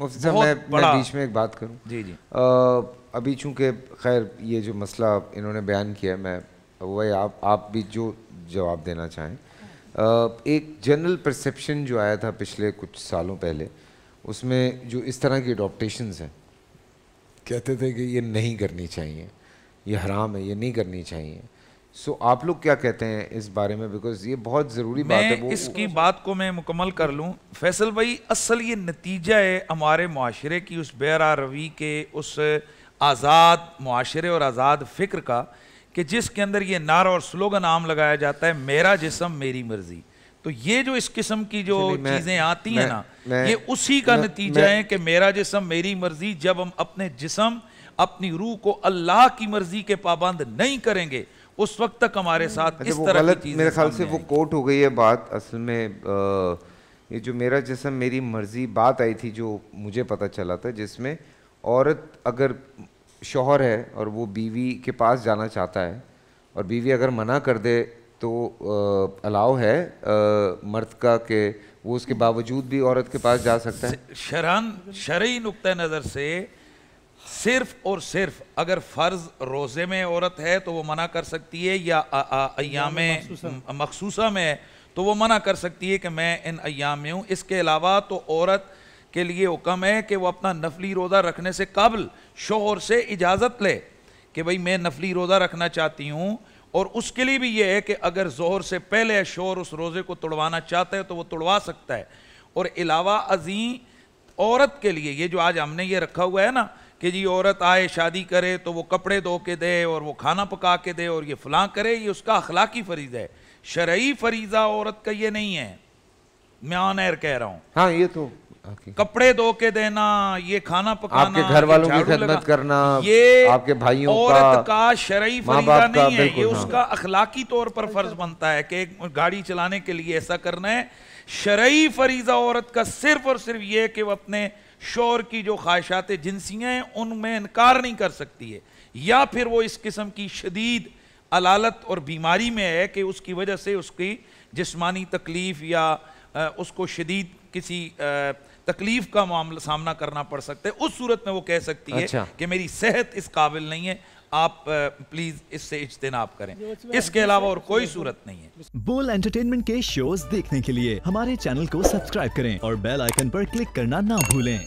मुफ्ती साहब मैं, मैं बीच में एक बात करूं जी जी आ, अभी चूंकि खैर ये जो मसला इन्होंने बयान किया मैं वही आप आप भी जो जवाब देना चाहें एक जनरल परसेप्शन जो आया था पिछले कुछ सालों पहले उसमें जो इस तरह की अडोप्टेशंस हैं कहते थे कि ये नहीं करनी चाहिए ये हराम है ये नहीं करनी चाहिए सो so, आप लोग क्या कहते हैं इस बारे में बिकॉज ये बहुत ज़रूरी बात है वो, इसकी वो, बात को मैं मुकम्मल कर लूँ फैसल भाई असल ये नतीजा है हमारे माशरे की उस बेरा रवि के उस आज़ाद माशरे और आज़ाद फ़िक्र का कि जिसके अंदर ये नारा और स्लोगन आम लगाया जाता है मेरा जिसम मेरी मर्ज़ी तो ये जो इस किस्म की जो चीज़ें आती हैं ना मैं, ये उसी का नतीजा है कि मेरा जिसम मेरी मर्ज़ी जब हम अपने जिसम अपनी रूह को अल्लाह की मर्ज़ी के पाबंद नहीं करेंगे उस वक्त तक हमारे hmm. साथ अच्छा, इस तरह गलत मेरे ख्याल से वो कोर्ट हो गई है बात असल में ये जो मेरा जैसा मेरी मर्जी बात आई थी जो मुझे पता चला था जिसमें औरत अगर शोहर है और वो बीवी के पास जाना चाहता है और बीवी अगर मना कर दे तो अलाव है आ, मर्द का के वो उसके बावजूद भी औरत के पास जा सकता है शरण शरी नुक़ नज़र से सिर्फ और सिर्फ अगर फर्ज रोजे में औरत है तो वो मना कर सकती है या अयाम मखसूसा में है तो वो मना कर सकती है कि मैं इन अयाम में हूँ इसके अलावा तो औरत के लिए हुक्म है कि वो अपना नफली रोज़ा रखने से कबल शोहर से इजाज़त ले कि भाई मैं नफली रोज़ा रखना चाहती हूँ और उसके लिए भी ये है कि अगर जोहर से पहले शोर उस रोज़े को तोड़वाना चाहता है तो वो तोड़वा सकता है और अलावा अजी औरत के लिए ये जो आज हमने ये रखा हुआ है ना कि जी औरत आए शादी करे तो वो कपड़े धो के दे और वो खाना पका के दे और ये फलां करे ये उसका अखलाकी फरीज है शरयी फरीजा औरत का ये नहीं है मैं ऑन एयर कह रहा हूँ हाँ ये तो कपड़े धो के देना ये खाना पकाना आपके घर वालों की खिदमत करना ये आपके भाइयों औरत का शरीफ फरीदा नहीं है ये उसका हाँ। अखलाकी तौर पर फर्ज बनता है कि एक गाड़ी चलाने के लिए ऐसा करना है शरीफ फरीजा औरत का सिर्फ और सिर्फ ये कि वह अपने शोर की जो ख्वाहिशात जिनसियाँ हैं उनमें इनकार नहीं कर सकती है या फिर वो इस किस्म की शदीद अलालत और बीमारी में है कि उसकी वजह से उसकी जिस्मानी तकलीफ़ या उसको शदीद किसी तकलीफ का मामला सामना करना पड़ सकता है उस सूरत में वो कह सकती अच्छा। है कि मेरी सेहत इस काबिल नहीं है आप प्लीज इससे इज्तनाब करें इसके अलावा और कोई सूरत नहीं है बोल एंटरटेनमेंट के शोज देखने के लिए हमारे चैनल को सब्सक्राइब करें और बेल आइकन पर क्लिक करना ना भूलें